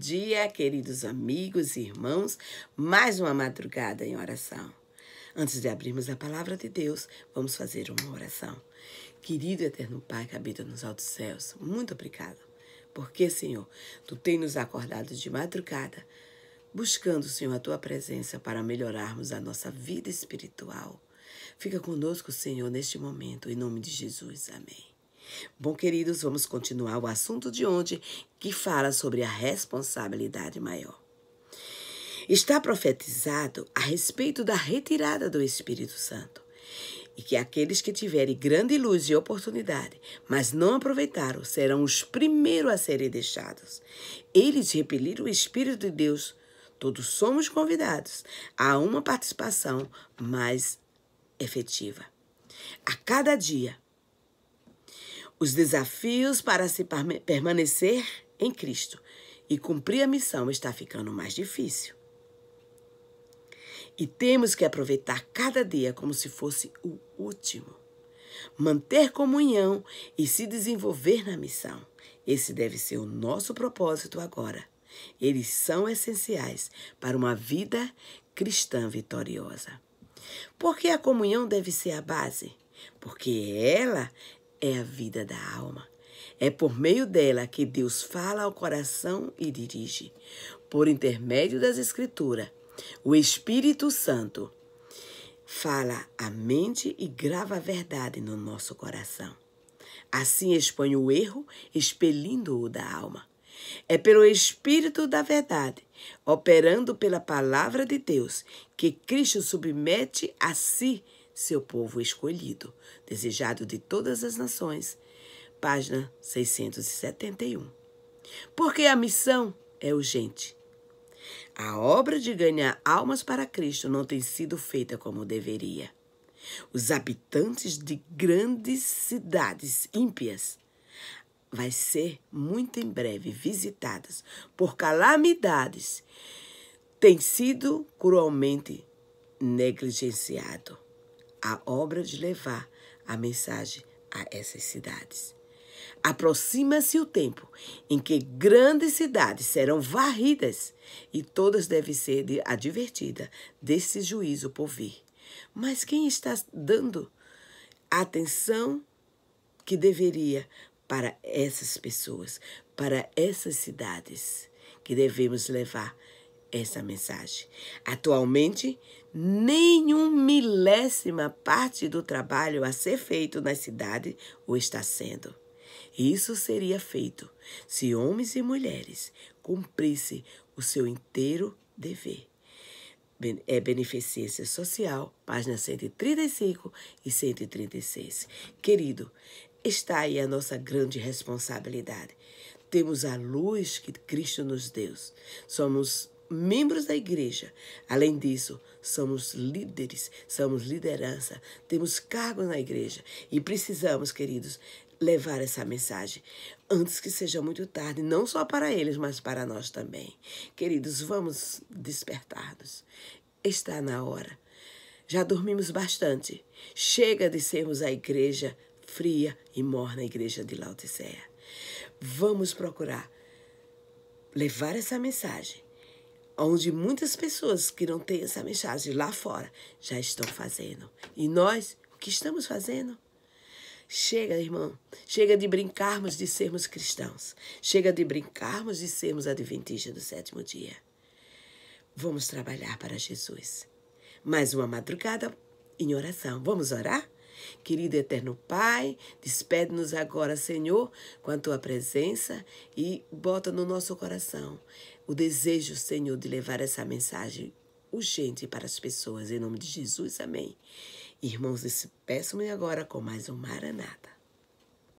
dia, queridos amigos e irmãos. Mais uma madrugada em oração. Antes de abrirmos a palavra de Deus, vamos fazer uma oração. Querido eterno Pai que habita nos altos céus, muito obrigado. Porque, Senhor, Tu tem nos acordado de madrugada, buscando, Senhor, a Tua presença para melhorarmos a nossa vida espiritual. Fica conosco, Senhor, neste momento, em nome de Jesus. Amém. Bom, queridos, vamos continuar o assunto de onde que fala sobre a responsabilidade maior. Está profetizado a respeito da retirada do Espírito Santo e que aqueles que tiverem grande luz e oportunidade, mas não aproveitaram, serão os primeiros a serem deixados. Eles repeliram o Espírito de Deus. Todos somos convidados a uma participação mais efetiva. A cada dia, os desafios para se permanecer em Cristo e cumprir a missão está ficando mais difícil. E temos que aproveitar cada dia como se fosse o último. Manter comunhão e se desenvolver na missão. Esse deve ser o nosso propósito agora. Eles são essenciais para uma vida cristã vitoriosa. Porque a comunhão deve ser a base, porque ela é a vida da alma. É por meio dela que Deus fala ao coração e dirige. Por intermédio das Escrituras, o Espírito Santo fala à mente e grava a verdade no nosso coração. Assim expõe o erro, expelindo-o da alma. É pelo Espírito da Verdade, operando pela palavra de Deus, que Cristo submete a si seu povo escolhido, desejado de todas as nações. Página 671. Porque a missão é urgente. A obra de ganhar almas para Cristo não tem sido feita como deveria. Os habitantes de grandes cidades ímpias vai ser muito em breve visitadas por calamidades têm sido cruelmente negligenciado a obra de levar a mensagem a essas cidades. Aproxima-se o tempo em que grandes cidades serão varridas e todas devem ser advertidas desse juízo por vir. Mas quem está dando a atenção que deveria para essas pessoas, para essas cidades que devemos levar essa mensagem. Atualmente, nenhum milésima parte do trabalho a ser feito na cidade o está sendo. Isso seria feito se homens e mulheres cumprissem o seu inteiro dever. É Beneficência Social, página 135 e 136. Querido, está aí a nossa grande responsabilidade. Temos a luz que Cristo nos deu. Somos membros da igreja. Além disso, somos líderes, somos liderança, temos cargo na igreja e precisamos, queridos, levar essa mensagem antes que seja muito tarde, não só para eles, mas para nós também. Queridos, vamos despertar-nos. Está na hora. Já dormimos bastante. Chega de sermos a igreja fria e morna, a igreja de Laodiceia. Vamos procurar levar essa mensagem onde muitas pessoas que não têm essa mensagem lá fora já estão fazendo. E nós, o que estamos fazendo? Chega, irmão. Chega de brincarmos de sermos cristãos. Chega de brincarmos de sermos adventistas do sétimo dia. Vamos trabalhar para Jesus. Mais uma madrugada em oração. Vamos orar? Querido eterno Pai, despede-nos agora, Senhor, com a tua presença e bota no nosso coração o desejo, Senhor, de levar essa mensagem urgente para as pessoas. Em nome de Jesus, amém. Irmãos, despeçam-me agora com mais um Maranata.